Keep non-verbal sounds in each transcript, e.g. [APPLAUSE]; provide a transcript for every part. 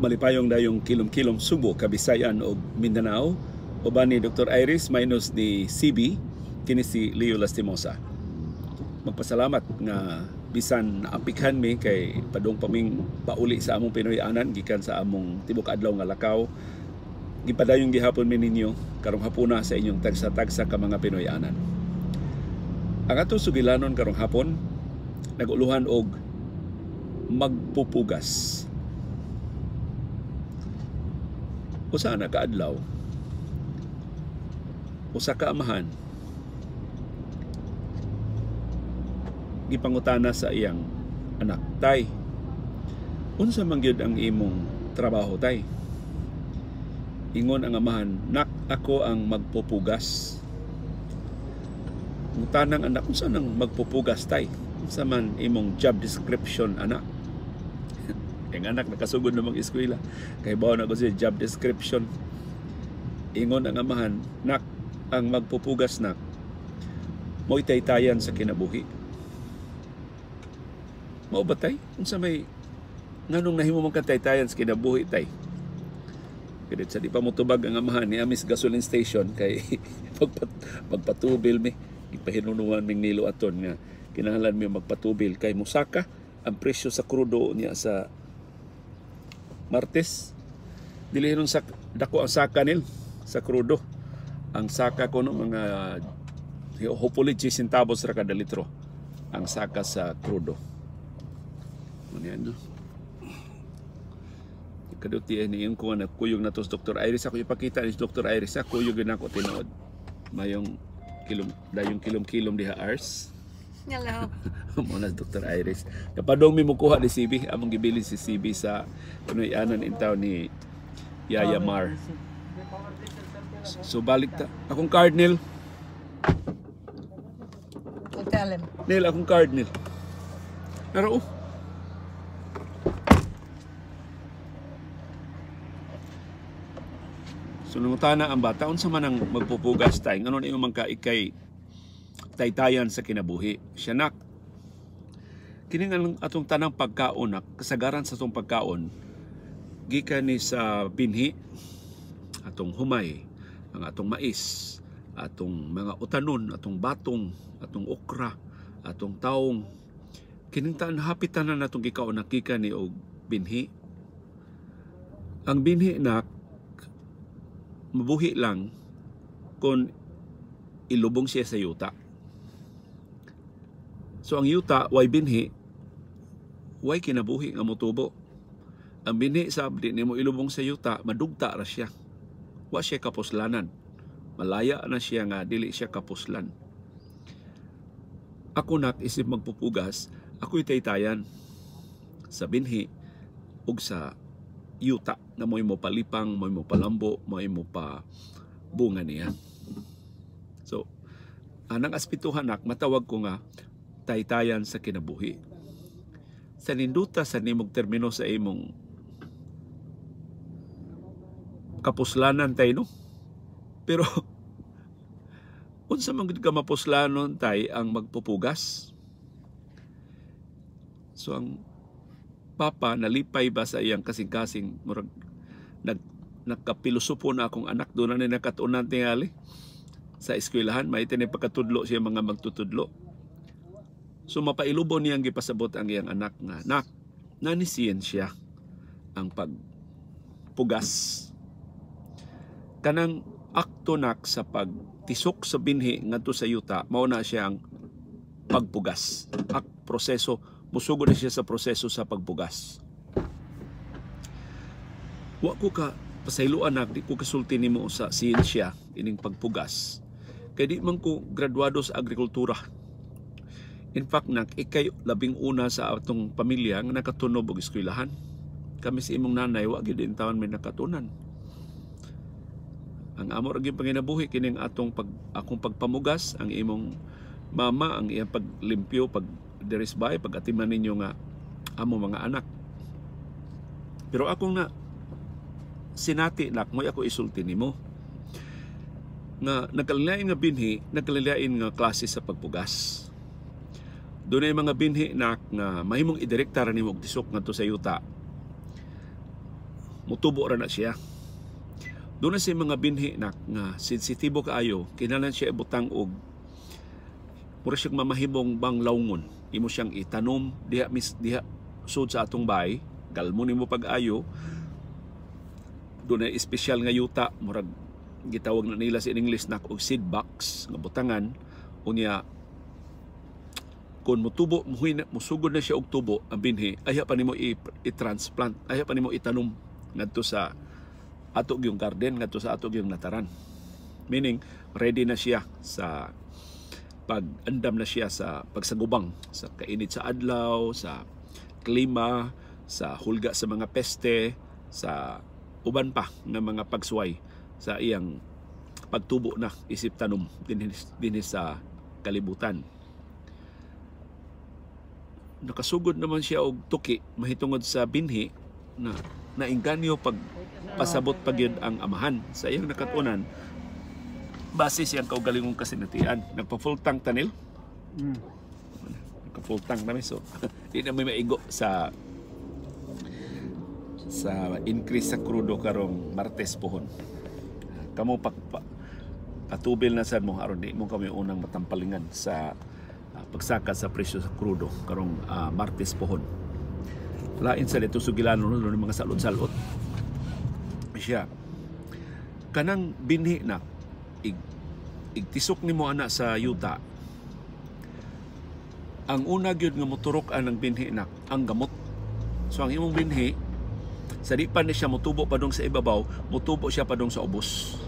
malipayong dayong kilom-kilom Subo, Kabisayan o Mindanao uban ni Dr. Iris minus ni CB kini si Leo Lastimosa. Magpasalamat nga bisan naapikhan mi kay padong paming pauli sa among Pinoy anan gikan sa among tibok adlaw nga lakaw gipadayong gihapon mi ninyo karong hapuna sa inyong tagsa-tagsa ka mga Pinoy anan. Ang ato sugilanon karong hapon naguluhan og magpupugas usa na kaadlaw usa ka amahan gipangutana sa iyang anak tay unsa man gyud ang imong trabaho tay ingon ang amahan nak ako ang magpupugas ang tanang anak unsa nang magpupugas tay unsa man imong job description anak Kay anak nakasugod na mag-eskwela. Kay bawa na ko siya job description. Ingon ang amahan, nak, ang magpupugas nak, mo'y taytayan sa kinabuhi. mo ba tay? Unsa may nganong nahimo man taytayan sa kinabuhi tay? kada sa di pa mo tubag ang amahan ni Amis Gasoline Station kay [LAUGHS] pagpat, pagpatubil mi ipahinunuan ming nilo aton nga kinahanglan mi magpatubil kay musaka ang presyo sa krudo niya sa Martes dili sa dako ang saka nil sa krudo. Ang saka ko no mga hopefully 10 centavos ra kada litro ang saka sa krudo. Ano no? Kaduti eh, niyon ko na kuyog na to sa Dr. Iris. Ako ipakita ni Dr. Iris. Ako kuyog na ako tinood. Mayong kilom, dayong kilom-kilom diha Ars. Hello. Muna Dr. Iris. Kapadong mi mukuha ni CB, among gibilin si CB sa kunoy anan intaw ni Yaya Mar. So balik ta. Akong card Neil. We'll tell him. Neil, akong card Neil. Pero oh. Sulungutan na ang bata, unsa man ang magpupugas tayong ano na yung mga ikay taytayan sa kinabuhi. Siyanak, kiningan atong tanang pagkaon, kasagaran sa atong pagkaon, gikan ni sa binhi, atong humay, ang atong mais, atong mga utanon, atong batong, atong okra, atong taong, kining hapitan na natong gikaon nakika ni og binhi. Ang binhi nak mabuhi lang kon ilubong siya sa yuta. So ang yuta way binhi way kinabuhi nga motubo. Ang binhi sab ni mo ilubong sa yuta madugta ra siya. Wa siya kapuslanan. Malaya na siya nga dili siya kapuslan. Ako nak isip magpupugas, ako'y taytayan sa binhi ug sa yuta na mo'y mo palipang, mo'y mo palambo, mo'y mo pa bunga niya. So, anang aspituhan nak matawag ko nga taytayan sa kinabuhi. Sa ninduta sa nimog termino sa imong kapuslanan tayo no? Pero [LAUGHS] unsa man gid ka tay ang magpupugas? So ang papa nalipay ba sa iyang kasing-kasing murag nag nakapilosopo na akong anak doon na nakatunan tingali sa eskwelahan may tinay pagkatudlo siya mga magtutudlo So mapailubo niyang gipasabot ang iyang anak nga anak na ni siyensya ang pagpugas kanang akto nak sa pagtisok sa binhi ngadto sa yuta mao na siya ang pagpugas ak proseso musugod na siya sa proseso sa pagpugas wa ko ka pasayloan na di ko kasulti nimo sa siyensya ining pagpugas kay di man ko graduado sa agrikultura In fact, nak ikay labing una sa atong pamilya nga nakatunob og eskwilahan. Kami si imong nanay wa gid in may nakatunan. Ang amor gyud panginabuhi kining atong pag akong pagpamugas, ang imong mama ang iyang paglimpyo pag derisbay pag atiman ninyo nga amo mga anak. Pero akong na sinati moy ako isulti nimo nga nagkalilain nga binhi, nagkalilain nga klase sa pagpugas doon ay mga binhi na, na mahimong idirekta rin mo disok ngadto sa yuta. Mutubo ra na siya. Doon na si mga binhi na, na sensitibo kaayo, kinalan siya ibutang og mura siyang mamahimong banglawngon. Imo siyang itanom diha mis diha sud sa atong bay, kalmo nimo pag-ayo. Doon ay espesyal nga yuta, murag gitawag na nila sa English na og seed box nga butangan unya kung mutubo muhin musugod na siya og tubo ang binhi ayha pa nimo i-transplant ayha pa nimo itanom ngadto sa ato yung garden ngadto sa ato yung nataran meaning ready na siya sa pag-andam na siya sa pagsagubang sa kainit sa adlaw sa klima sa hulga sa mga peste sa uban pa ng mga pagsuway sa iyang pagtubo na isip tanom din, din sa kalibutan nakasugod naman siya og tuki mahitungod sa binhi na nainganyo pag pasabot pa gyud ang amahan sa iyang nakatunan basis siyang kaugalingong kasinatian nagpa full tank tanil mm. nagpa full tank na so [LAUGHS] di na may maigo sa sa increase sa krudo karong Martes pohon kamo pag patubil na sad mo aron di mo kami unang matampalingan sa uh, pagsaka sa presyo sa krudo karong uh, Martes pohon lain sa leto sugilano no ng mga salot-salot siya kanang binhi na ig, igtisok nimo ana sa yuta ang una gyud nga moturok ang binhi na ang gamot so ang imong binhi sa di pa ni siya mutubo padong sa ibabaw mutubo siya padong sa ubos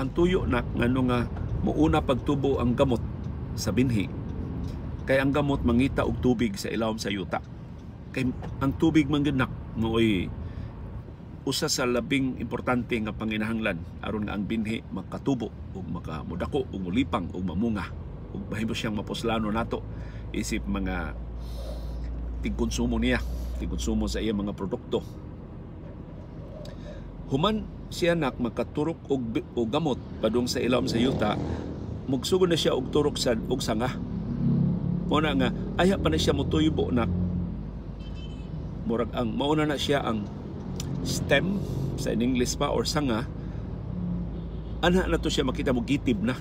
ang tuyo na ngano nga muuna pagtubo ang gamot sa binhi Kay ang gamot mangita og tubig sa ilawom sa yuta. Kay ang tubig man gid mooy usa sa labing importante nga panginahanglan aron nga ang binhi makatubo ug makamudako ug mulipang ug mamunga ug mahimo siyang mapuslano nato isip mga tigkonsumo niya tigkonsumo sa iya mga produkto human siya nak makaturok og, og gamot padung sa ilawom sa yuta mugsugod na siya og turok sa og sanga Muna nga, aya pa na siya mutuybo na murag ang mauna na siya ang stem sa in English pa or sanga ana na to siya makita mo gitib na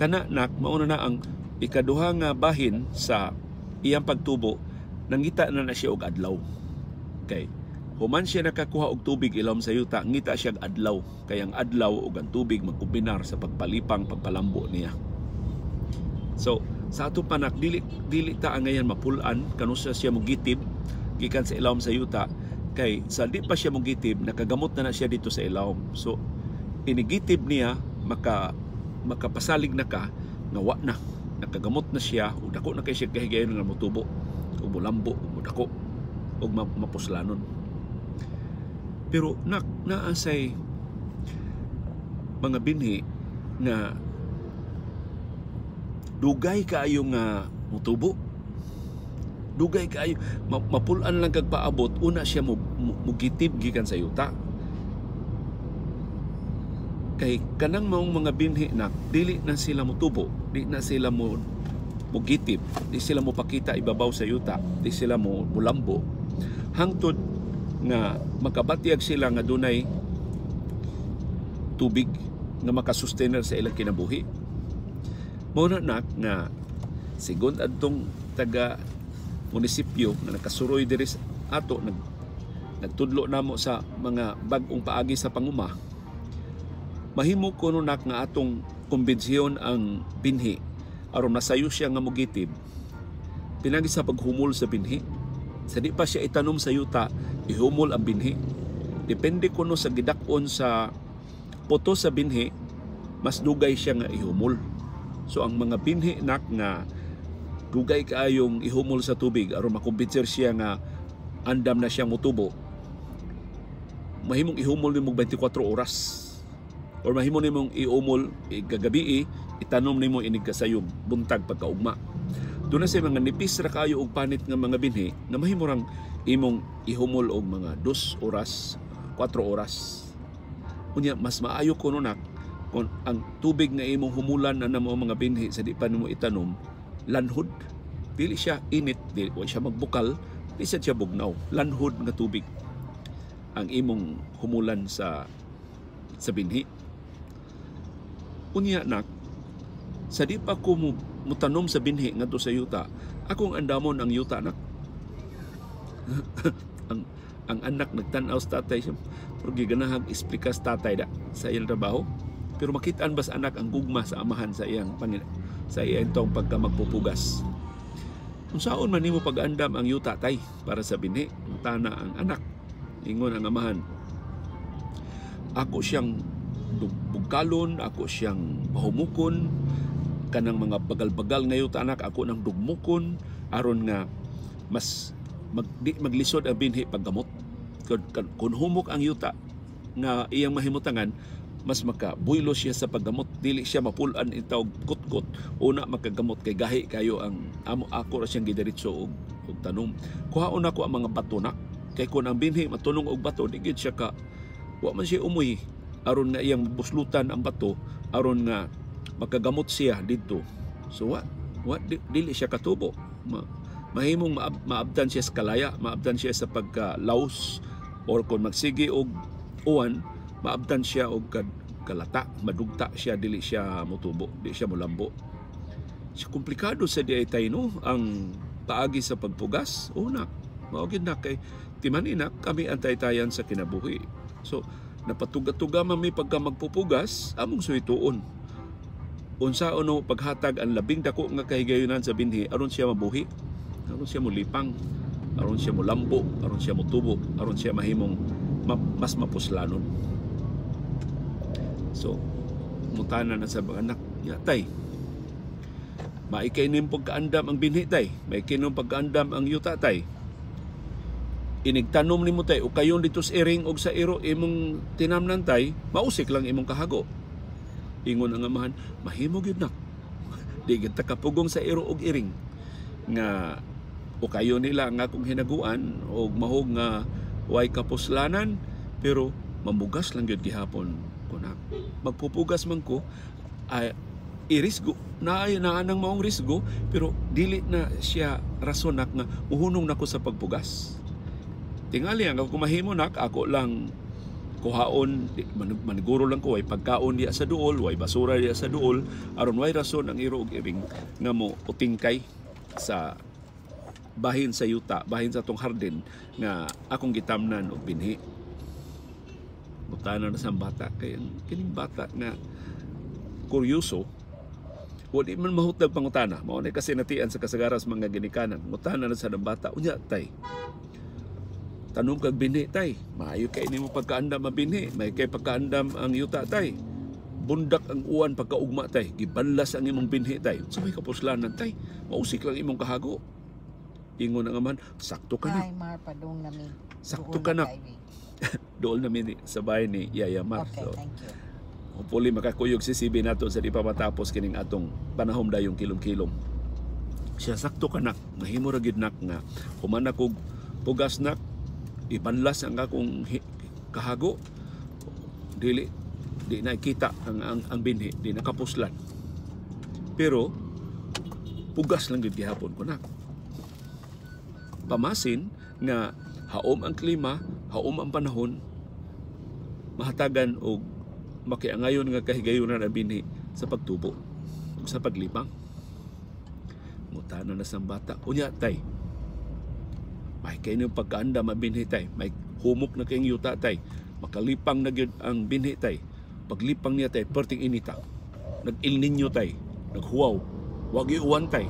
kana nak mauna na ang ikaduha nga bahin sa iyang pagtubo nangita na na siya og adlaw kay human siya nakakuha og tubig ilom sa yuta ngita siya og adlaw kay ang adlaw og ang tubig magkombinar sa pagpalipang pagpalambo niya so sa ato panak dili dili ta angayan mapulan kanusa siya mugitib gikan sa ilawom sa yuta kay sa di pa siya mugitib nakagamot na na siya dito sa ilawom so inigitib niya maka makapasalig na ka nawa na nakagamot na siya o dako na kay siya kahigayon nga motubo o mulambo o dako o mapuslanon pero na, naasay mga binhi na dugay kaayo nga mutubo dugay kaayo ma- mapulan lang kag paabot una siya mo mugitib gikan sa yuta kay kanang maong mga binhi na dili na sila mutubo di na sila mo mugitib di sila mo pakita ibabaw sa yuta di sila mo mulambo hangtod nga makabatyag sila nga dunay tubig nga makasustainer sa ilang kinabuhi Muna na nga sigon adtong taga munisipyo nga nakasuroy diri ato nag nagtudlo namo sa mga bag-ong paagi sa panguma mahimo kuno nak nga atong kumbensyon ang binhi aron masayo siya nga mugitib pinagi sa paghumol sa binhi sa di pa siya itanom sa yuta ihumol ang binhi depende kuno sa gidak-on sa puto sa binhi mas dugay siya nga ihumol So ang mga binhi nak nga dugay kaayong ihumol sa tubig aron makumbinser siya nga andam na siya mutubo. Mahimong ihumol nimo 24 oras or mahimo nimong iumol gagabi itanom nimo inig kasayom buntag pagkaugma. Doon na sa mga nipis ra kayo og panit ng mga binhi na mahimo rang imong ihumol og mga 2 oras, 4 ah, oras. Unya mas maayo kuno nak kung ang tubig nga imong humulan na namo mga binhi sa di pa mo itanom lanhod dili siya init dili wa siya magbukal dili siya bugnaw lanhod nga tubig ang imong humulan sa sa binhi unya nak sa di pa ko mutanom sa binhi to sa yuta akong andamon ang yuta nak [LAUGHS] ang ang anak nagtan-aw sa tatay siya pero giganahag sa tatay da sa iyang trabaho pero makitaan ba sa anak ang gugma sa amahan sa iyang panin sa iyang tong pagka magpupugas? Unsaon man nimo pag-andam ang yuta tay para sa binhi, tana ang anak. Ingon ang amahan. Ako siyang bugkalon, ako siyang bahumukon, kanang mga bagal-bagal nga yuta anak, ako nang dugmukon, aron nga mas magdi maglisod ang binhi paggamot. Kung humok ang yuta, nga iyang mahimutangan, mas makabuylo siya sa paggamot dili siya mapulan itaw kutkot una makagamot kay gahi kayo ang amo ako ra siyang gidiretso og, og tanom kuhaon ako ang mga batunak kay kun ang binhi matulong og bato di siya ka wa man siya umuy aron nga iyang buslutan ang bato aron nga makagamot siya didto so what what dili siya katubo ma, mahimong maab, maabdan siya sa kalaya maabdan siya sa pagkalaos or kung magsige og uwan maabtan siya og kalata madugta siya dili siya motubo dili siya molambo si komplikado sa diay tayno ang paagi sa pagpugas una oh mao gid na kay timanina kami antay-tayan sa kinabuhi so napatuga-tuga man mi pagka magpupugas among suhituon unsa ono paghatag ang labing dako nga kahigayonan sa binhi aron siya mabuhi aron siya molipang aron siya molambo aron siya motubo aron siya mahimong mas mapuslanon So, mutana na sa mga anak yatay. Maikay nin pagkaandam ang binhi tay, maikay nin pagkaandam ang yuta tay. Inigtanom nimo tay o kayon dito sa iring og sa iro imong tinamnan tay, mausik lang imong kahago. Ingon ang amahan, mahimo gyud nak. [LAUGHS] Di gyud takapugong sa iro og iring nga o kayo nila nga kung hinaguan o mahog nga way kapuslanan pero mamugas lang gyud gihapon ko na magpupugas man ko ay irisgo na ay naanang maong risgo pero dili na siya rasonak nga uhunong nako sa pagpugas tingali ang ako mahimo nak ako lang kuhaon maniguro lang ko ay pagkaon diya sa duol way basura diya sa duol aron way rason ang iro og ibing nga mo utingkay sa bahin sa yuta bahin sa tong hardin nga akong gitamnan og binhi butana na sa bata kay kining bata nga kuryoso wali man mahutag pangutana mao ni kasi natian sa kasagaras mga ginikanan mutana na sa bata unya tay tanong kag bini tay maayo kay ni mo pagkaandam ang bini may kay pagkaandam ang yuta tay bundak ang uwan pagkaugma tay gibalas ang imong binhi tay sa so, may kapuslanan tay mausik lang imong kahago ingon nga man sakto ka na ay marpadong nami sakto ka na dool namin sa bahay ni Yaya Mar. Okay, so, thank you. Hopefully makakuyog si CB nato sa di pa matapos kining atong panahom dayong kilom-kilom. Siya sakto kanak, mahimo ra gid nak nga human kog pugas nak ibanlas ang akong kahago dili di nakita ang ang, ang binhi di nakapuslan pero pugas lang gid gihapon ko nak pamasin nga haom ang klima haom ang panahon mahatagan og makiangayon nga kahigayunan abini sa pagtubo ug sa paglipang. mutano na sa bata unya tay may kayo yung pagkaanda mabinhi tay may humok na kayong yuta tay makalipang na gyud ang binhi tay paglipang niya tay perting inita nag-ilnin nyo tay Naghuaw. wag iuwan tay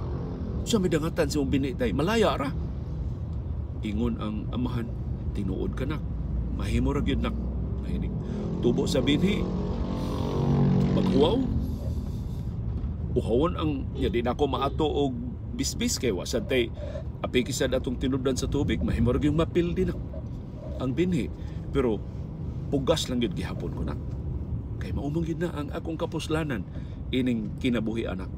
sa midangatan si mong binhi tay malaya ra ingon ang amahan tinuod ka nak mahimo ra gyud nak Nahinig. Tubo sa binhi. Maghuwaw. Uhawon ang, ya din ako maato og bisbis kay wasan tay apiki sa atong tinubdan sa tubig mahimorog yung mapil din ang binhi pero pugas lang yun gihapon ko na kay maumang yun na ang akong kapuslanan ining kinabuhi anak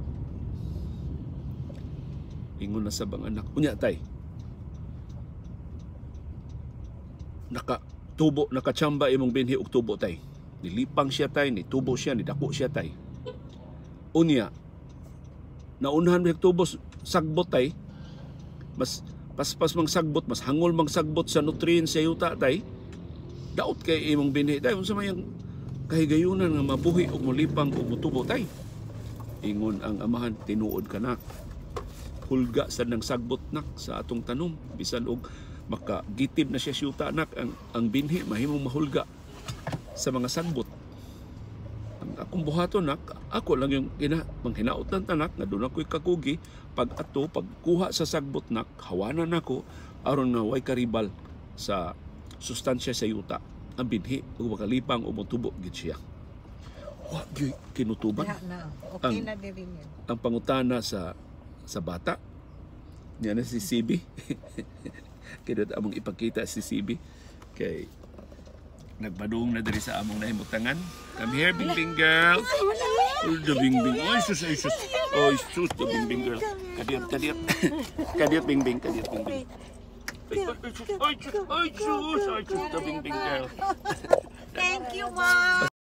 ingon na sa bang anak unya tay naka tubo na katsamba imong binhi og tubo tay nilipang siya tay ni tubo siya ni dako siya tay unya naunhan mi tubo sagbot tay mas paspas mang sagbot mas hangol mang sagbot sa nutrients sa yuta tay daot kay imong binhi tay unsa may kahigayunan nga mabuhi og molipang og mutubo tay ingon ang amahan tinuod kana hulga sa nang sagbot nak sa atong tanom bisan og maka gitib na siya syuta anak ang, ang binhi mahimong mahulga sa mga sagbot ang akong buhaton nak ako lang yung ina manghinaot ng tanak nga doon ako'y kakugi pag ato pagkuha sa sagbot nak hawanan nako aron na way karibal sa sustansya sa yuta ang binhi ug makalipang umutubo gid siya wa gyud kinutuban yeah, no. okay ang, na diri ang pangutana sa sa bata niya na si CB [LAUGHS] [LAUGHS] kaya among ipakita si CB kay nagpadung na diri sa among nahimutangan come here bingbing girl oh, the bingbing oh sus ay sus oh sus the bingbing girl kadiyot kadiyot [LAUGHS] kadiyot bingbing kadiyot bingbing ay sus ay sus Jesus, sus ay sus the bingbing girl thank you mom